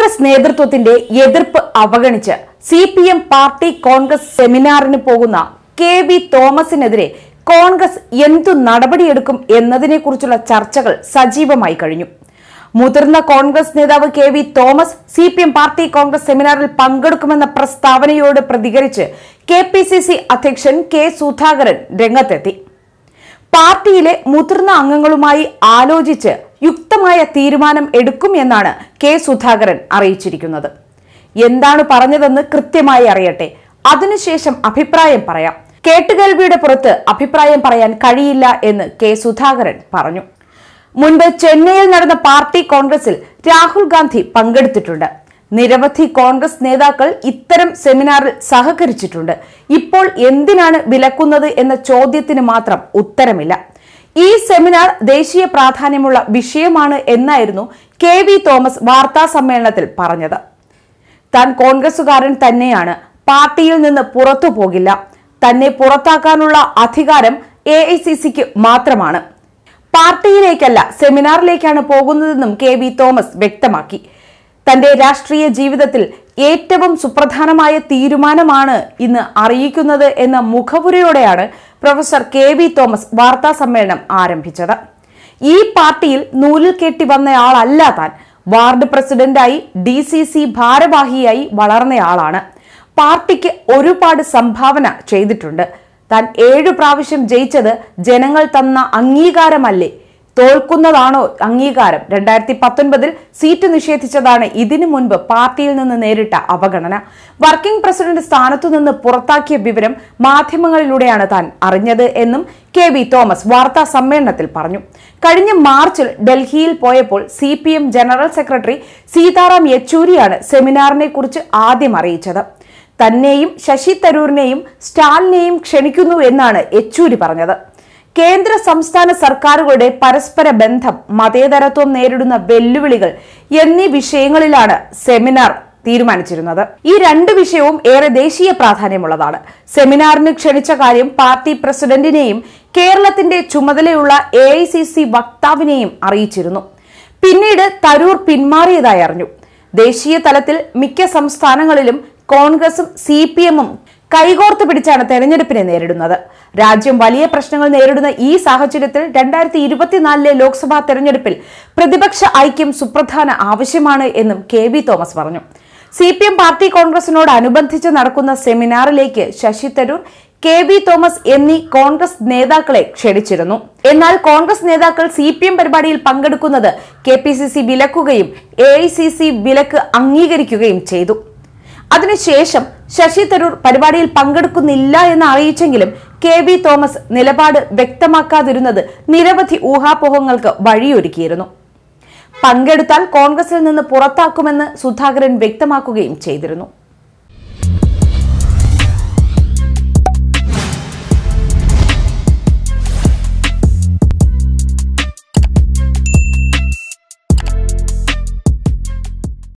കോൺഗ്രസ് നേതൃത്വത്തിന്റെ എതിർപ്പ് അവഗണിച്ച് C P M party Congress സെമിനാറിന് പോകുന്ന കെ വി തോമസിനെതിരെ കോൺഗ്രസ് എന്തു നടപടിയെടുക്കും എന്നതിനെക്കുറിച്ചുള്ള ചർച്ചകൾ സജീവമായി കഴിഞ്ഞു മുതിർന്ന കോൺഗ്രസ് നേതാവ് K V Thomas C P M party Congress സെമിനാറിൽ പങ്കെടുക്കുമെന്ന പ്രസ്താവനയോട് പ്രതികരിച്ച് കെ പി സി സി അധ്യക്ഷൻ കെ സുധാകരൻ രംഗത്തെത്തി പാർട്ടിയിലെ മുതിർന്ന അംഗങ്ങളുമായി ആലോചിച്ച് യുക്തമായ തീരുമാനം എടുക്കും എന്നാണ് കെ സുധാകരൻ അറിയിച്ചിരിക്കുന്നത് എന്താണ് പറഞ്ഞതെന്ന് കൃത്യമായി അറിയട്ടെ അതിനുശേഷം അഭിപ്രായം പറയാം കേട്ടുകേൾവിയുടെ പുറത്ത് അഭിപ്രായം പറയാൻ കഴിയില്ല എന്ന് കെ സുധാകരൻ പറഞ്ഞു മുൻപ് ചെന്നൈയിൽ നടന്ന പാർട്ടി കോൺഗ്രസിൽ രാഹുൽ ഗാന്ധി പങ്കെടുത്തിട്ടുണ്ട് നിരവധി കോൺഗ്രസ് നേതാക്കൾ ഇത്തരം സെമിനാറിൽ സഹകരിച്ചിട്ടുണ്ട് ഇപ്പോൾ എന്തിനാണ് വിലക്കുന്നത് എന്ന ചോദ്യത്തിന് മാത്രം ഉത്തരമില്ല ഈ സെമിനാർ ദേശീയ പ്രാധാന്യമുള്ള വിഷയമാണ് എന്നായിരുന്നു കെ വി തോമസ് വാർത്താ സമ്മേളനത്തിൽ പറഞ്ഞത് താൻ കോൺഗ്രസുകാരൻ തന്നെയാണ് പാർട്ടിയിൽ നിന്ന് പുറത്തു പോകില്ല തന്നെ പുറത്താക്കാനുള്ള അധികാരം എ ഐ സി സിക്ക് മാത്രമാണ് പാർട്ടിയിലേക്കല്ല സെമിനാറിലേക്കാണ് പോകുന്നതെന്നും കെ വി തോമസ് വ്യക്തമാക്കി തന്റെ രാഷ്ട്രീയ ജീവിതത്തിൽ ഏറ്റവും സുപ്രധാനമായ തീരുമാനമാണ് ഇന്ന് അറിയിക്കുന്നത് എന്ന മുഖപുരയോടെയാണ് പ്രൊഫസർ കെ വി തോമസ് സമ്മേളനം ആരംഭിച്ചത് ഈ പാർട്ടിയിൽ നൂലിൽ കെട്ടി വന്നയാളല്ല താൻ വാർഡ് പ്രസിഡന്റായി ഡി സി സി ഭാരവാഹിയായി വളർന്നയാളാണ് പാർട്ടിക്ക് ഒരുപാട് സംഭാവന ചെയ്തിട്ടുണ്ട് താൻ ഏഴു പ്രാവശ്യം ജയിച്ചത് ജനങ്ങൾ തന്ന അംഗീകാരമല്ലേ തോൽക്കുന്നതാണോ അംഗീകാരം രണ്ടായിരത്തി പത്തൊൻപതിൽ സീറ്റ് നിഷേധിച്ചതാണ് ഇതിനു മുൻപ് പാർട്ടിയിൽ നിന്ന് നേരിട്ട അവഗണന വർക്കിംഗ് പ്രസിഡന്റ് സ്ഥാനത്തു നിന്ന് പുറത്താക്കിയ വിവരം മാധ്യമങ്ങളിലൂടെയാണ് താൻ അറിഞ്ഞത് എന്നും കെ വി തോമസ് വാർത്താ സമ്മേളനത്തിൽ പറഞ്ഞു കഴിഞ്ഞ മാർച്ചിൽ ഡൽഹിയിൽ പോയപ്പോൾ C P M general secretary Sitaram യെച്ചൂരിയാണ് സെമിനാറിനെ കുറിച്ച് ആദ്യം അറിയിച്ചത് തന്നെയും ശശി തരൂരിനെയും സ്റ്റാലിനെയും ക്ഷണിക്കുന്നു എന്നാണ് യെച്ചൂരി പറഞ്ഞത് കേന്ദ്ര സംസ്ഥാന സർക്കാരുകളുടെ പരസ്പര ബന്ധം മതേതരത്വം നേരിടുന്ന വെല്ലുവിളികൾ എന്നീ വിഷയങ്ങളിലാണ് സെമിനാർ തീരുമാനിച്ചിരുന്നത് ഈ രണ്ട് വിഷയവും ഏറെ ദേശീയ പ്രാധാന്യമുള്ളതാണ് സെമിനാറിന് ക്ഷണിച്ച കാര്യം പാർട്ടി പ്രസിഡന്റിനെയും കേരളത്തിന്റെ ചുമതലയുള്ള എ വക്താവിനെയും അറിയിച്ചിരുന്നു പിന്നീട് തരൂർ പിന്മാറിയതായി അറിഞ്ഞു ദേശീയ തലത്തിൽ മിക്ക സംസ്ഥാനങ്ങളിലും കോൺഗ്രസും സി പി എമ്മും കൈകോർത്ത് പിടിച്ചാണ് തെരഞ്ഞെടുപ്പിനെ നേരിടുന്നത് രാജ്യം വലിയ പ്രശ്നങ്ങൾ നേരിടുന്ന ഈ സാഹചര്യത്തിൽ രണ്ടായിരത്തി ഇരുപത്തിനാലിലെ ലോക്സഭാ തെരഞ്ഞെടുപ്പിൽ പ്രതിപക്ഷ ഐക്യം സുപ്രധാന ആവശ്യമാണ് എന്നും കെ തോമസ് പറഞ്ഞു സി പി എം പാർട്ടി കോൺഗ്രസിനോട് അനുബന്ധിച്ച് നടക്കുന്ന സെമിനാറിലേക്ക് Shashi Tharoor K B Thomas എന്നീ കോൺഗ്രസ് നേതാക്കളെ ക്ഷണിച്ചിരുന്നു എന്നാൽ കോൺഗ്രസ് നേതാക്കൾ സി പി എം പരിപാടിയിൽ പങ്കെടുക്കുന്നത് കെ പി സി സി വിലക്കുകയും എ ഐ സി സി വിലക്ക് അംഗീകരിക്കുകയും ചെയ്തു അതിനുശേഷം ശശി തരൂർ പരിപാടിയിൽ പങ്കെടുക്കുന്നില്ല എന്ന് അറിയിച്ചെങ്കിലും കെ ബി തോമസ് നിലപാട് വ്യക്തമാക്കാതിരുന്നത് നിരവധി ഊഹാപോഹങ്ങൾക്ക് വഴിയൊരുക്കിയിരുന്നു പങ്കെടുത്താൽ കോൺഗ്രസിൽ നിന്ന് പുറത്താക്കുമെന്ന് സുധാകരൻ വ്യക്തമാക്കുകയും ചെയ്തിരുന്നു